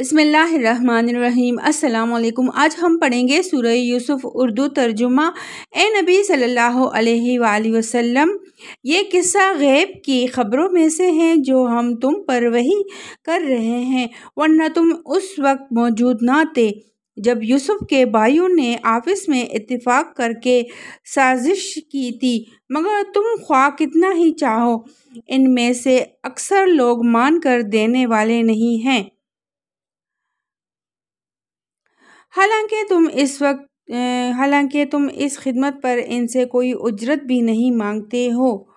बसमीम अल्लाम आज हम पढ़ेंगे सूर्य यूसुफ उर्दू तर्जुमा ए नबी सल्लल्लाहु अलैहि वसल्लम ये किस्सा गैब की ख़बरों में से हैं जो हम तुम पर वही कर रहे हैं वरना तुम उस वक्त मौजूद ना थे जब यूसुफ के भाइयों ने आपस में इतफाक़ करके साजिश की थी मगर तुम ख्वा कितना ही चाहो इनमें से अक्सर लोग मान कर देने वाले नहीं हैं हालांकि तुम इस वक्त हालांकि तुम इस खिदमत पर इनसे कोई उजरत भी नहीं मांगते हो